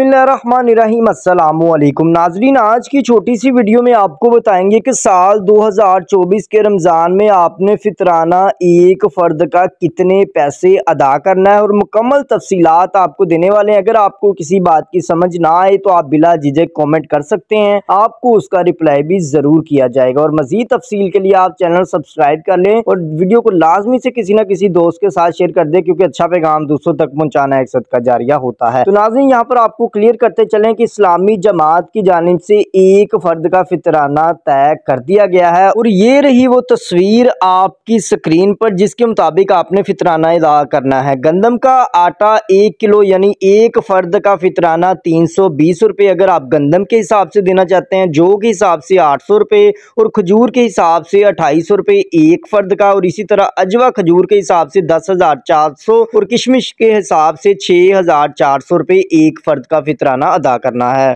असलकुम नाजरीन आज की छोटी सी वीडियो में आपको बताएंगे कि साल 2024 के रमज़ान में आपने फितराना एक फ़र्द का कितने पैसे अदा करना है और मुकम्मल तफसीलात आपको देने वाले हैं अगर आपको किसी बात की समझ ना आए तो आप बिला झिझक कमेंट कर सकते हैं आपको उसका रिप्लाई भी ज़रूर किया जाएगा और मज़ीद तफसील के लिए आप चैनल सब्सक्राइब कर लें और वीडियो को लाजमी से किसी न किसी दोस्त के साथ शेयर कर दें क्योंकि अच्छा पैगाम दूसरों तक पहुँचाना एक सद का जारिया होता है तो नाजरीन यहाँ पर आपको क्लियर करते चलें कि इस्लामी जमात की जानब से एक फ़र्द का फितराना तय कर दिया गया है और ये रही वो तस्वीर आपकी स्क्रीन पर जिसके मुताबिक आपने फितराना अदा करना है गंदम का आटा एक किलो यानी एक फ़र्द का फितराना तीन सौ बीस रुपये अगर आप गंदम के हिसाब से देना चाहते हैं जो के हिसाब से आठ सौ रुपये और खजूर के हिसाब से अट्ठाईस सौ रुपये एक फ़र्द का और इसी तरह अजवा खजूर के हिसाब से दस हज़ार चार सौ और किशमिश के हिसाब से छः हज़ार चार सौ रुपये एक फ़र्द का का फितराना अदा करना है